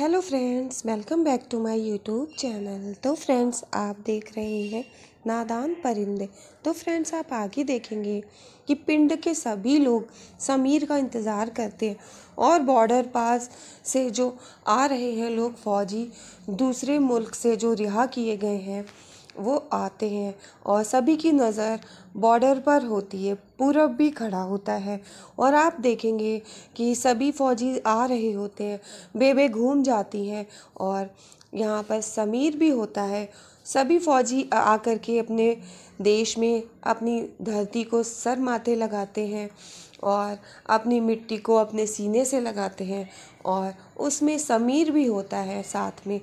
hello friends welcome back to my YouTube channel तो friends आप देख रहे हैं नादान परिंदे तो फ्रेंड्स आप आगे देखेंगे कि पिंड के सभी लोग समीर का इंतज़ार करते हैं और बॉर्डर पास से जो आ रहे हैं लोग फौजी दूसरे मुल्क से जो रिहा किए गए हैं वो आते हैं और सभी की नज़र बॉर्डर पर होती है पूरब भी खड़ा होता है और आप देखेंगे कि सभी फौजी आ रहे होते हैं बेबे घूम जाती हैं और यहाँ पर समीर भी होता है सभी फौजी आकर के अपने देश में अपनी धरती को सर माथे लगाते हैं और अपनी मिट्टी को अपने सीने से लगाते हैं और उसमें समीर भी होता है साथ में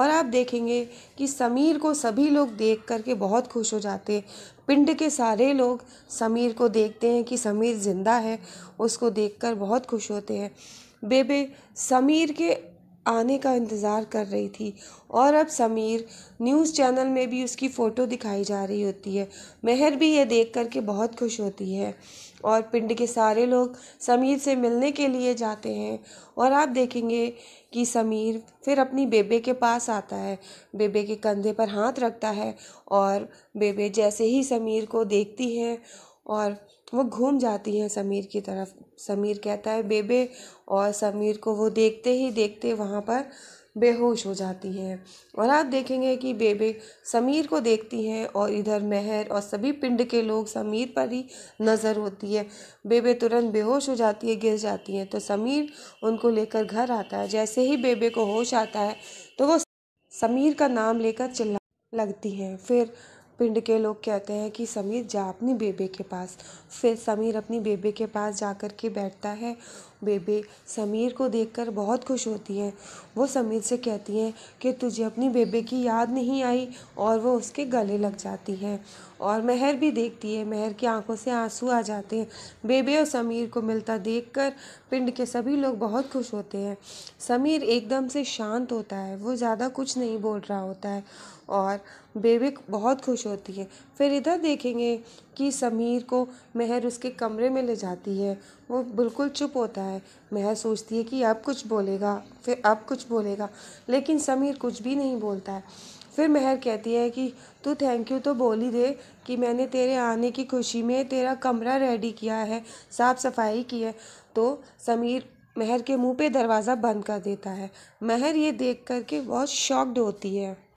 और आप देखेंगे कि समीर को सभी लोग देख कर के बहुत खुश हो जाते हैं पिंड के सारे लोग समीर को देखते हैं कि समीर ज़िंदा है उसको देखकर बहुत खुश होते हैं बेबे समीर के आने का इंतज़ार कर रही थी और अब समीर न्यूज़ चैनल में भी उसकी फ़ोटो दिखाई जा रही होती है मेहर भी यह देख कर के बहुत खुश होती है और पिंड के सारे लोग समीर से मिलने के लिए जाते हैं और आप देखेंगे कि समीर फिर अपनी बेबे के पास आता है बेबे के कंधे पर हाथ रखता है और बेबे जैसे ही समीर को देखती हैं और वो घूम जाती हैं समीर की तरफ समीर कहता है बेबे और समीर को वो देखते ही देखते वहाँ पर बेहोश हो जाती है और आप देखेंगे कि बेबे समीर को देखती हैं और इधर महर और सभी पिंड के लोग समीर पर ही नज़र होती है बेबे तुरंत बेहोश हो जाती है गिर जाती हैं तो समीर उनको लेकर घर आता है जैसे ही बेबे को होश आता है तो वो समीर का नाम लेकर चिल्ला लगती हैं फिर पिंड के लोग कहते हैं कि समीर जा अपनी बेबे के पास फिर समीर अपनी बेबे के पास जा कर के बैठता है बेबे समीर को देखकर बहुत खुश होती है वो समीर से कहती है कि तुझे अपनी बेबे की याद नहीं आई और वो उसके गले लग जाती है और महर भी देखती है महर की आंखों से आंसू आ जाते हैं बेबे और समीर को मिलता देखकर पिंड के सभी लोग बहुत खुश होते हैं समीर एकदम से शांत होता है वो ज़्यादा कुछ नहीं बोल रहा होता है और बेबे बहुत खुश होती है फिर इधर देखेंगे कि समीर को महर उसके कमरे में ले जाती है वो बिल्कुल चुप होता है महर सोचती है कि अब कुछ बोलेगा फिर अब कुछ बोलेगा लेकिन समीर कुछ भी नहीं बोलता है फिर महर कहती है कि तू थैंक यू तो बोल ही दे कि मैंने तेरे आने की खुशी में तेरा कमरा रेडी किया है साफ़ सफाई की है तो समीर महर के मुंह पे दरवाज़ा बंद कर देता है महर ये देख कर के बहुत शॉक्ड होती है